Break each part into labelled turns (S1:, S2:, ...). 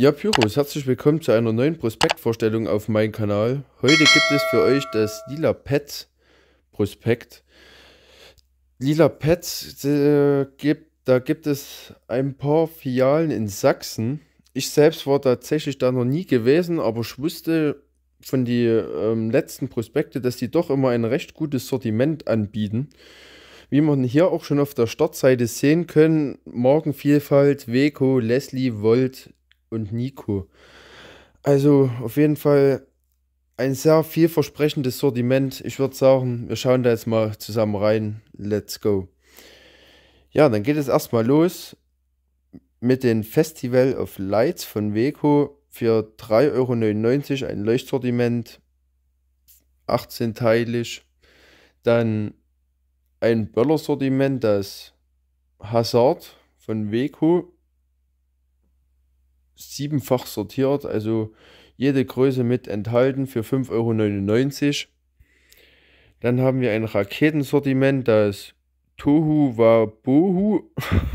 S1: Ja, Pyros, herzlich willkommen zu einer neuen Prospektvorstellung auf meinem Kanal. Heute gibt es für euch das Lila Pets Prospekt. Lila Pets, äh, gibt, da gibt es ein paar Filialen in Sachsen. Ich selbst war tatsächlich da noch nie gewesen, aber ich wusste von den ähm, letzten Prospekte, dass die doch immer ein recht gutes Sortiment anbieten. Wie man hier auch schon auf der Startseite sehen können, Morgenvielfalt, Weco, Leslie, Volt, und Nico. Also auf jeden Fall ein sehr vielversprechendes Sortiment. Ich würde sagen, wir schauen da jetzt mal zusammen rein. Let's go. Ja, dann geht es erstmal los mit dem Festival of Lights von Weco für 3,99 Euro ein Leuchtsortiment, 18-teilig. Dann ein Böllersortiment, das Hazard von Weco siebenfach sortiert, also jede Größe mit enthalten für 5,99 Euro. Dann haben wir ein Raketensortiment, das Tohu Wabohu,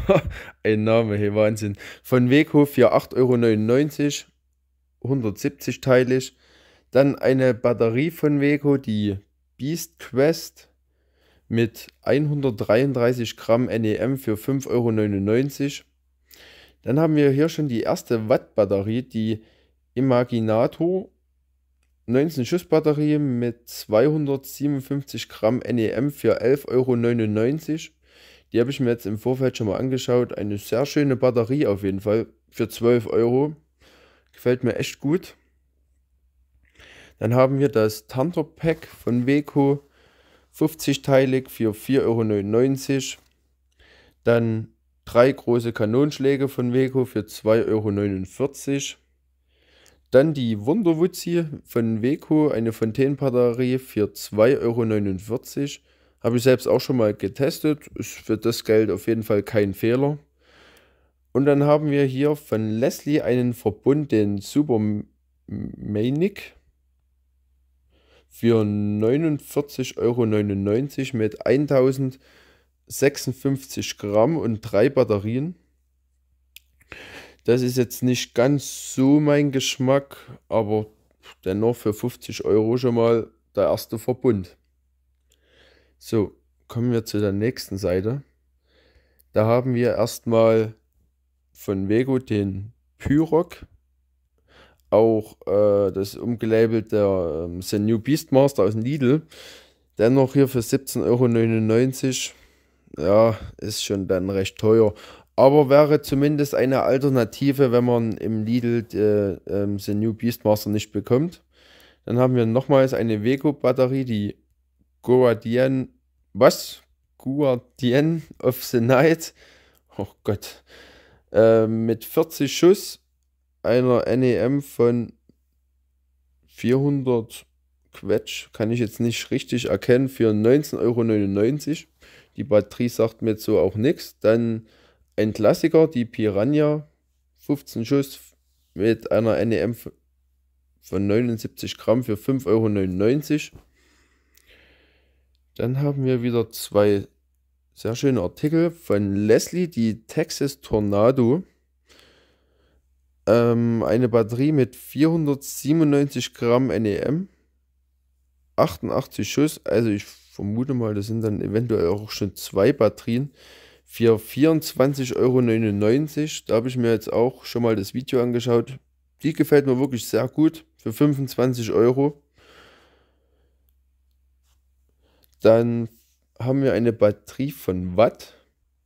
S1: ein Name, hey Wahnsinn, von Weghof für 8,99 Euro, 170 teilig. Dann eine Batterie von Wego, die Beast Quest mit 133 Gramm NEM für 5,99 Euro. Dann haben wir hier schon die erste Wattbatterie, die Imaginato 19 Schuss Batterie mit 257 Gramm NEM für 11,99 Euro. Die habe ich mir jetzt im Vorfeld schon mal angeschaut. Eine sehr schöne Batterie auf jeden Fall für 12 Euro. Gefällt mir echt gut. Dann haben wir das Tantor Pack von Weco 50-teilig für 4,99 Euro. Dann Drei große Kanonschläge von Weko für 2,49 Euro. Dann die Wunderwutzi von Weko, eine Fontänenbatterie für 2,49 Euro. Habe ich selbst auch schon mal getestet. Ist für das Geld auf jeden Fall kein Fehler. Und dann haben wir hier von Leslie einen Verbund, den Super Manic für 49,99 Euro mit 1000 56 Gramm und drei Batterien. Das ist jetzt nicht ganz so mein Geschmack, aber dennoch für 50 Euro schon mal der erste Verbund. So, kommen wir zu der nächsten Seite. Da haben wir erstmal von Vego den Pyrock. Auch äh, das umgelabelte äh, The New Beastmaster aus Lidl. Dennoch hier für 17,99 Euro ja, ist schon dann recht teuer. Aber wäre zumindest eine Alternative, wenn man im Lidl äh, ähm, den New Beastmaster nicht bekommt. Dann haben wir nochmals eine Vego-Batterie, die Guardian. Was? Guardian of the Night. Oh Gott. Äh, mit 40 Schuss, einer NEM von 400 Quetsch, kann ich jetzt nicht richtig erkennen, für 19,99 Euro. Die Batterie sagt mir jetzt so auch nichts. Dann ein Klassiker, die Piranha, 15 Schuss mit einer NEM von 79 Gramm für 5,99 Euro. Dann haben wir wieder zwei sehr schöne Artikel von Leslie, die Texas Tornado. Ähm, eine Batterie mit 497 Gramm NEM, 88 Schuss. Also ich vermute mal, das sind dann eventuell auch schon zwei Batterien für 24,99 Euro. Da habe ich mir jetzt auch schon mal das Video angeschaut. Die gefällt mir wirklich sehr gut für 25 Euro. Dann haben wir eine Batterie von Watt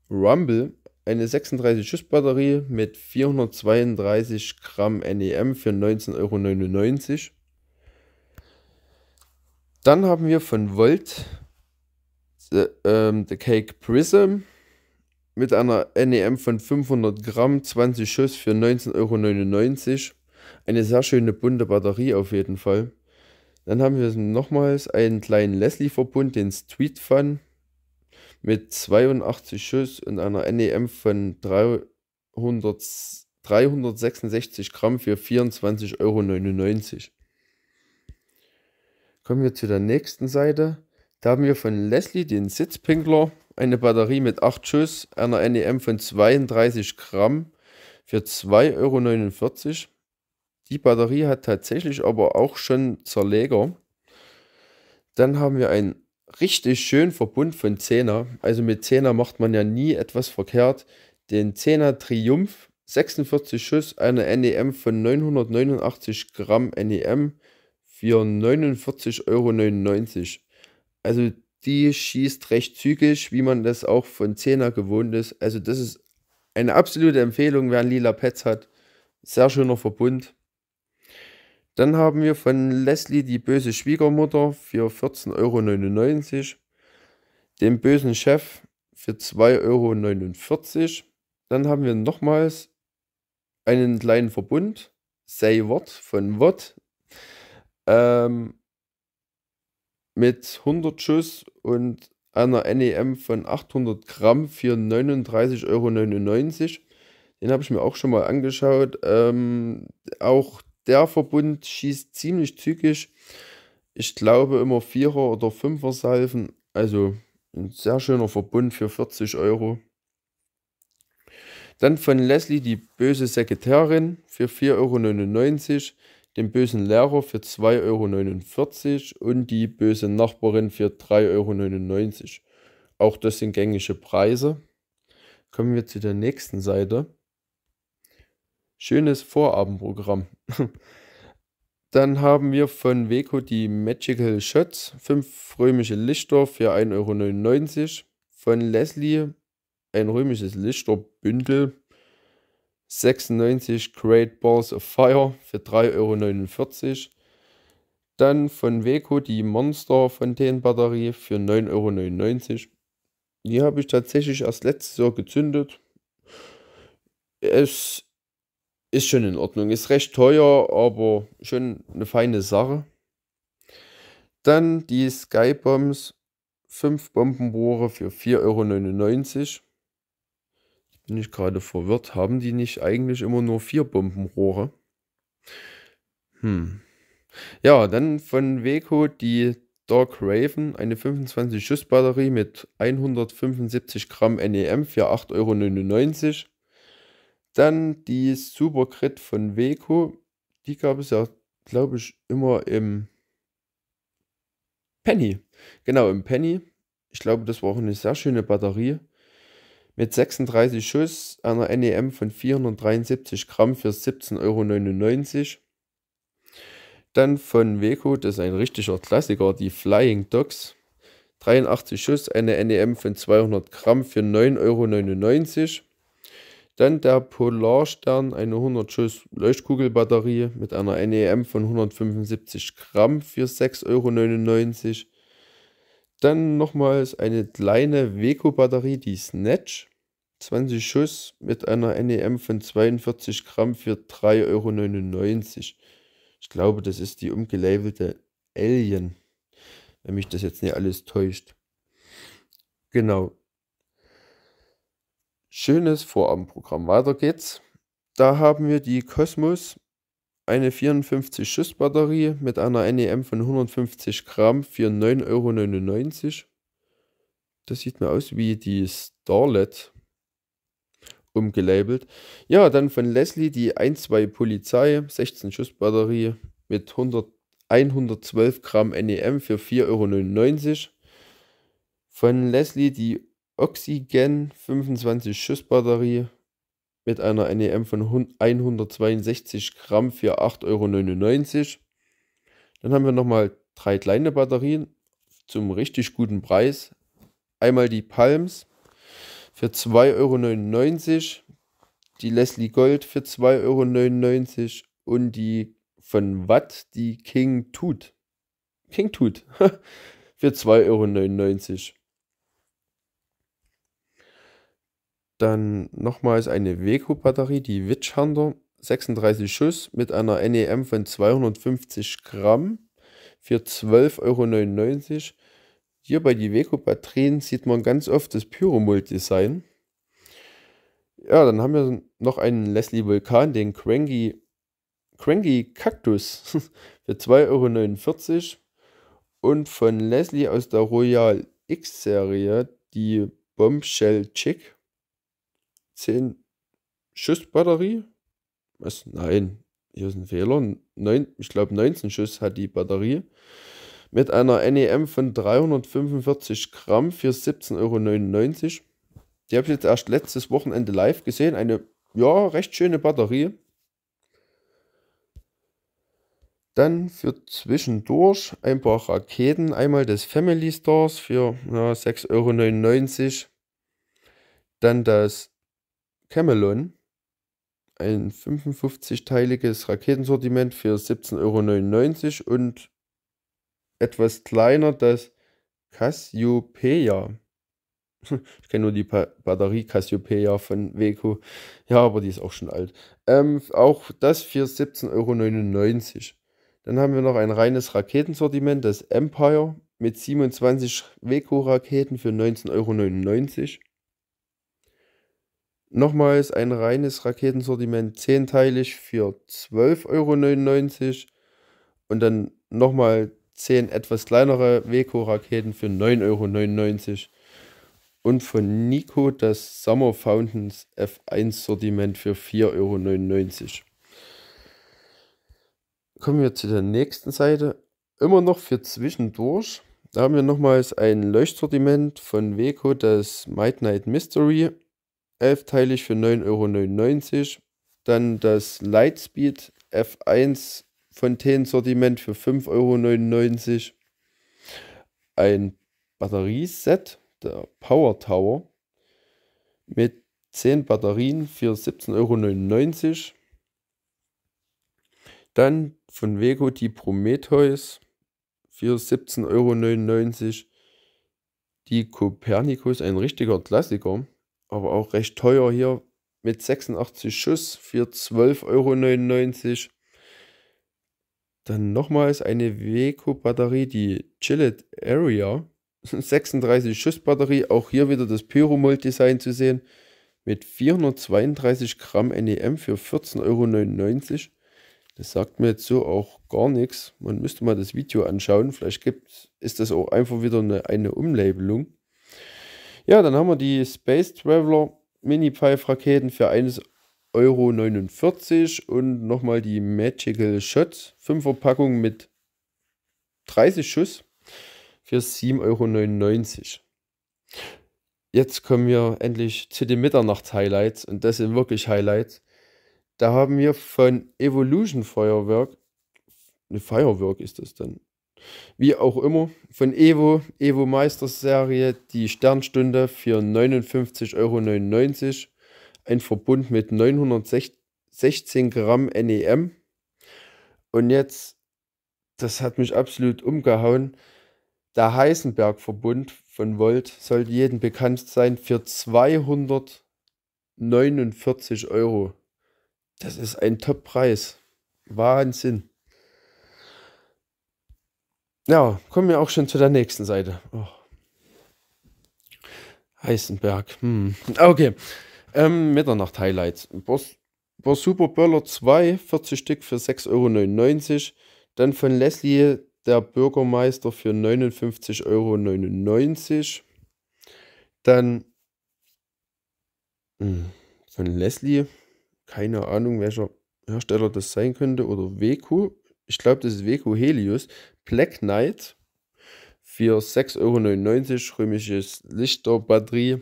S1: Rumble, eine 36 Schuss Batterie mit 432 Gramm NEM für 19,99 Euro. Dann haben wir von Volt The, äh, ähm, The Cake Prism mit einer NEM von 500 Gramm, 20 Schuss für 19,99 Euro. Eine sehr schöne bunte Batterie auf jeden Fall. Dann haben wir nochmals einen kleinen Leslie-Verbund, den Street Fun mit 82 Schuss und einer NEM von 300, 366 Gramm für 24,99 Euro. Kommen wir zu der nächsten Seite. Da haben wir von Leslie den Sitzpinkler, eine Batterie mit 8 Schuss, einer NEM von 32 Gramm für 2,49 Euro. Die Batterie hat tatsächlich aber auch schon Zerleger. Dann haben wir einen richtig schönen Verbund von Zehner. Also mit Zehner macht man ja nie etwas verkehrt. Den Zehner Triumph, 46 Schuss, eine NEM von 989 Gramm NEM für 49,99 Euro. Also die schießt recht zügig, wie man das auch von Zehner gewohnt ist. Also das ist eine absolute Empfehlung, wer ein lila Pets hat. Sehr schöner Verbund. Dann haben wir von Leslie die böse Schwiegermutter für 14,99 Euro. Den bösen Chef für 2,49 Euro. Dann haben wir nochmals einen kleinen Verbund. Say What von What ähm, mit 100 Schuss und einer NEM von 800 Gramm für 39,99 Euro. Den habe ich mir auch schon mal angeschaut. Ähm, auch der Verbund schießt ziemlich zügig. Ich glaube immer Vierer- oder Fünfer-Salven. Also ein sehr schöner Verbund für 40 Euro. Dann von Leslie die böse Sekretärin für 4,99 Euro den bösen Lehrer für 2,49 Euro und die böse Nachbarin für 3,99 Euro. Auch das sind gängige Preise. Kommen wir zu der nächsten Seite. Schönes Vorabendprogramm. Dann haben wir von Weco die Magical Shots, 5 römische Lichter für 1,99 Euro. Von Leslie ein römisches Lichterbündel 96 Great Balls of Fire für 3,49 Euro. Dann von Weco die Monster Fontänenbatterie für 9,99 Euro. Die habe ich tatsächlich erst letztes Jahr gezündet. Es ist schon in Ordnung. Ist recht teuer, aber schon eine feine Sache. Dann die Skybombs 5 Bombenbohre für 4,99 Euro bin ich gerade verwirrt. Haben die nicht eigentlich immer nur vier Bombenrohre? Hm. Ja, dann von Weco die Dark Raven, eine 25-Schuss-Batterie mit 175 Gramm NEM für 8,99 Euro. Dann die Super Crit von Weco. Die gab es ja, glaube ich, immer im Penny. Genau, im Penny. Ich glaube, das war auch eine sehr schöne Batterie mit 36 Schuss, einer NEM von 473 Gramm für 17,99 Euro. Dann von Weco, das ist ein richtiger Klassiker, die Flying Dogs. 83 Schuss, eine NEM von 200 Gramm für 9,99 Euro. Dann der Polarstern, eine 100 Schuss Leuchtkugelbatterie mit einer NEM von 175 Gramm für 6,99 Euro. Dann nochmals eine kleine Weco-Batterie, die Snatch. 20 Schuss mit einer NEM von 42 Gramm für 3,99 Euro. Ich glaube, das ist die umgelabelte Alien, wenn mich das jetzt nicht alles täuscht. Genau. Schönes Vorabendprogramm. Weiter geht's. Da haben wir die Cosmos eine 54 Schuss Batterie mit einer NEM von 150 Gramm für 9,99 Euro. Das sieht mir aus wie die Starlet umgelabelt. Ja, dann von Leslie die 1-2 Polizei, 16 Schuss Batterie mit 100, 112 Gramm NEM für 4,99 Euro. Von Leslie die Oxygen 25 Schuss Batterie mit einer NEM von 162 Gramm für 8,99 Euro. Dann haben wir nochmal drei kleine Batterien zum richtig guten Preis. Einmal die Palms für 2,99 Euro, die Leslie Gold für 2,99 Euro und die von Watt, die King Tut. King Tut für 2,99 Euro. Dann nochmals eine Weco-Batterie, die Witch Hunter, 36 Schuss mit einer NEM von 250 Gramm für 12,99 Euro. Hier bei die Weco-Batterien sieht man ganz oft das Pyromult-Design. Ja, dann haben wir noch einen Leslie Vulkan, den Cranky, Cranky Cactus für 2,49 Euro. Und von Leslie aus der Royal X-Serie die Bombshell Chick 10 Schuss Batterie. Was? Nein, hier ist ein Fehler. Neun, ich glaube 19 Schuss hat die Batterie. Mit einer NEM von 345 Gramm für 17,99 Euro. Die habe ich jetzt erst letztes Wochenende live gesehen. Eine, ja, recht schöne Batterie. Dann für zwischendurch ein paar Raketen. Einmal des Family Stars für ja, 6,99 Euro. Dann das Camelon ein 55-teiliges Raketensortiment für 17,99 Euro und etwas kleiner das Cassiopeia. Ich kenne nur die pa Batterie Cassiopeia von Weco. Ja, aber die ist auch schon alt. Ähm, auch das für 17,99 Euro. Dann haben wir noch ein reines Raketensortiment, das Empire mit 27 Weco-Raketen für 19,99 Euro. Nochmals ein reines Raketensortiment, zehnteilig für 12,99 Euro. Und dann nochmal zehn etwas kleinere weko raketen für 9,99 Euro. Und von Nico das Summer Fountains F1-Sortiment für 4,99 Euro. Kommen wir zu der nächsten Seite. Immer noch für zwischendurch. Da haben wir nochmals ein Leuchtsortiment von Weko, das Might Night Mystery 11-teilig für 9,99 Euro. Dann das Lightspeed F1 Fontänen-Sortiment für 5,99 Euro. Ein Batterieset, der Power Tower, mit 10 Batterien für 17,99 Euro. Dann von Vego die Prometheus für 17,99 Euro. Die Copernicus, ein richtiger Klassiker, aber auch recht teuer hier mit 86 Schuss für 12,99 Euro. Dann nochmals eine Weco-Batterie, die Chillet Area. 36 Schuss Batterie, auch hier wieder das Pyromult-Design zu sehen. Mit 432 Gramm NEM für 14,99 Euro. Das sagt mir jetzt so auch gar nichts. Man müsste mal das Video anschauen. Vielleicht gibt, ist das auch einfach wieder eine, eine Umlabelung. Ja, dann haben wir die Space Traveler Mini Pipe Raketen für 1,49 Euro und nochmal die Magical Shots 5er Packung mit 30 Schuss für 7,99 Euro. Jetzt kommen wir endlich zu den Mitternachts-Highlights und das sind wirklich Highlights. Da haben wir von Evolution Feuerwerk, eine Firework ist das dann, wie auch immer, von Evo, Evo Meisterserie, die Sternstunde für 59,99 Euro. Ein Verbund mit 916 Gramm NEM. Und jetzt, das hat mich absolut umgehauen, der Heisenberg-Verbund von Volt sollte jedem bekannt sein für 249 Euro. Das ist ein Top-Preis. Wahnsinn. Ja, kommen wir auch schon zu der nächsten Seite. Oh. Heisenberg. Hm. Okay. Ähm, Mitternacht Highlights. Boss, Super Böller 2, 40 Stück für 6,99 Euro. Dann von Leslie der Bürgermeister für 59,99 Euro. Dann hm, von Leslie, keine Ahnung, welcher Hersteller das sein könnte, oder Weco. Ich glaube, das ist Weco Helios Black Knight für 6,99 Euro römisches Lichterbatterie.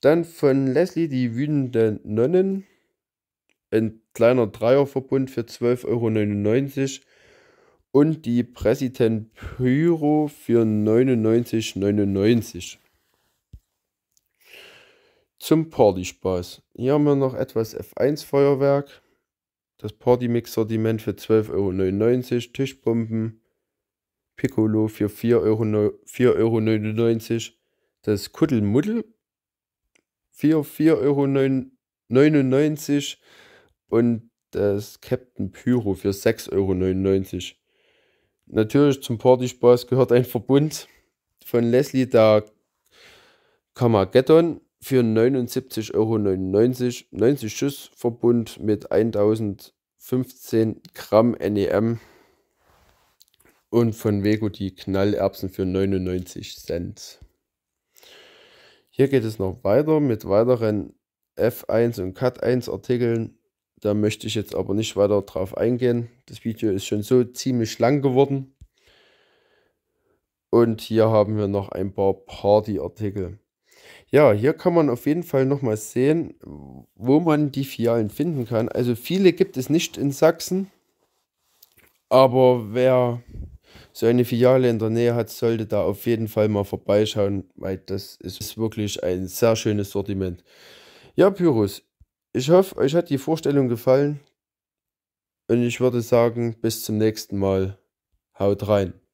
S1: Dann von Leslie die wütenden Nonnen. Ein kleiner Dreierverbund für 12,99 Euro. Und die Präsident Pyro für 99,99 Euro. Zum Partyspaß. Hier haben wir noch etwas F1 Feuerwerk. Das Party Mix Sortiment für 12,99 Euro. Tischbomben Piccolo für 4,99 Euro, 4,99 Euro. Das Kuddelmuddel für 4,99 Euro. Und das Captain Pyro für 6,99 Euro. Natürlich zum Partyspaß gehört ein Verbund von Leslie da Kamageddon für 79,99 Euro. 90 Schuss Verbund mit 1015 Gramm NEM. Und von Vego die Knallerbsen für 99 Cent. Hier geht es noch weiter mit weiteren F1 und Cut 1 Artikeln. Da möchte ich jetzt aber nicht weiter drauf eingehen. Das Video ist schon so ziemlich lang geworden. Und hier haben wir noch ein paar Party-Artikel. Ja, hier kann man auf jeden Fall nochmal sehen, wo man die Fialen finden kann. Also viele gibt es nicht in Sachsen. Aber wer so eine Filiale in der Nähe hat, sollte da auf jeden Fall mal vorbeischauen, weil das ist wirklich ein sehr schönes Sortiment. Ja, Pyrus, ich hoffe, euch hat die Vorstellung gefallen und ich würde sagen, bis zum nächsten Mal. Haut rein.